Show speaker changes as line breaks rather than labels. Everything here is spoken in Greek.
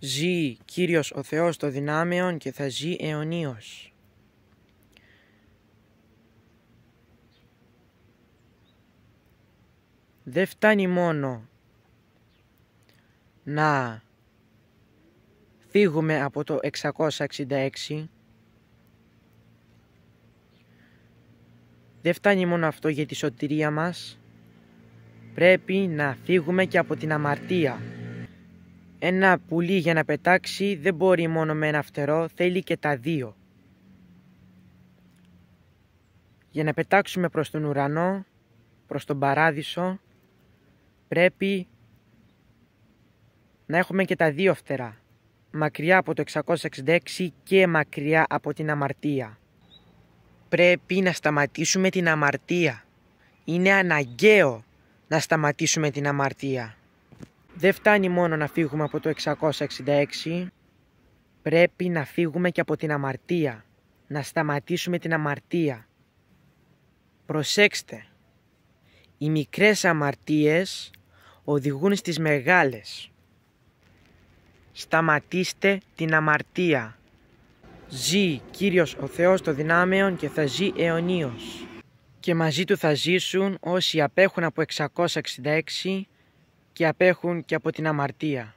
Ζει Κύριος ο Θεός το δυνάμεων και θα ζει αιωνίως. Δεν φτάνει μόνο να φύγουμε από το 666. Δεν φτάνει μόνο αυτό για τη σωτηρία μας. Πρέπει να φύγουμε και από την αμαρτία. Ένα πουλί για να πετάξει δεν μπορεί μόνο με ένα φτερό, θέλει και τα δύο. Για να πετάξουμε προς τον ουρανό, προς τον παράδεισο, πρέπει να έχουμε και τα δύο φτερά. Μακριά από το 666 και μακριά από την αμαρτία. Πρέπει να σταματήσουμε την αμαρτία. Είναι αναγκαίο να σταματήσουμε την αμαρτία. Δεν φτάνει μόνο να φύγουμε από το 666, πρέπει να φύγουμε και από την αμαρτία, να σταματήσουμε την αμαρτία. Προσέξτε, οι μικρές αμαρτίες οδηγούν στις μεγάλες. Σταματήστε την αμαρτία. Ζει Κύριος ο Θεός το δυνάμεων και θα ζει αιωνίως. Και μαζί του θα ζήσουν όσοι απέχουν από 666 και απέχουν και από την αμαρτία.